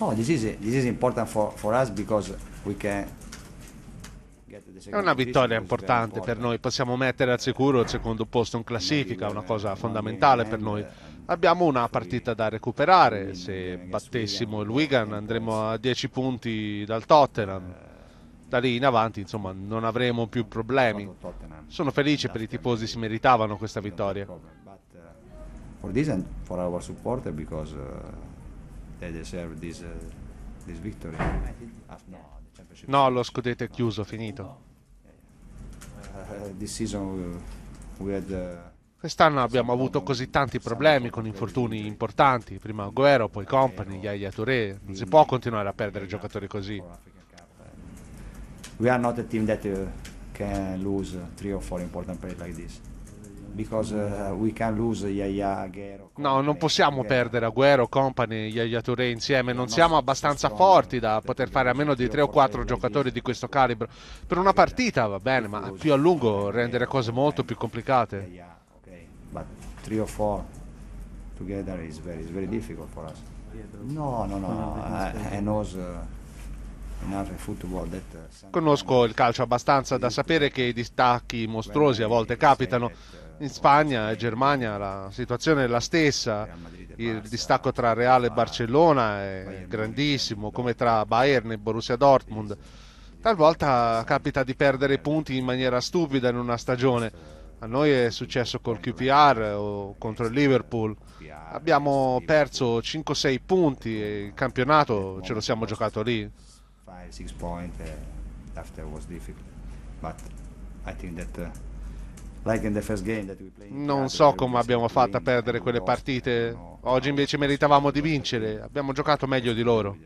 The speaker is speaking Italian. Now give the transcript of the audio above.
No, this is, this is important for, for us because we can è una vittoria importante per noi, possiamo mettere al sicuro il secondo posto in classifica, una cosa fondamentale per noi. Uh, Abbiamo una partita da recuperare, se battessimo il uh, Wigan andremo a 10 uh, punti dal Tottenham. Da lì in avanti, insomma, non avremo più problemi. Sono felice per i tifosi, si meritavano questa vittoria. For this and for our supporter because uh they deserve this, uh, this victory. Ah, ah, no, lo scudetto è chiuso, finito. Uh, uh, uh, Quest'anno abbiamo avuto così tanti problemi con infortuni importanti, prima Aguero, poi eh, Company, Yaya Touré, non si mm. può continuare a perdere giocatori così. Eh. We are not a team that uh, can lose three or four important players like this. Uh, no, non possiamo perdere Aguero, Company, Yaya Touré insieme, non siamo abbastanza forti da poter fare a meno di 3 o 4 giocatori di questo calibro. Per una partita va bene, ma più a lungo rendere eh, cose molto più complicate. Ma 3 o 4 together is very, is very difficult for us. No, no, no, eh, eh, uh, I, uh, Conosco il calcio abbastanza da sapere che i distacchi mostruosi a volte capitano in Spagna e Germania la situazione è la stessa, il distacco tra Real e Barcellona è grandissimo, come tra Bayern e Borussia Dortmund. Talvolta capita di perdere punti in maniera stupida in una stagione. A noi è successo col QPR o contro il Liverpool. Abbiamo perso 5-6 punti e il campionato ce lo siamo giocato lì. 5-6 punti, eh, after was difficult. difficile. Ma think che. Non so come abbiamo fatto a perdere quelle partite. Oggi invece meritavamo di vincere. Abbiamo giocato meglio di loro.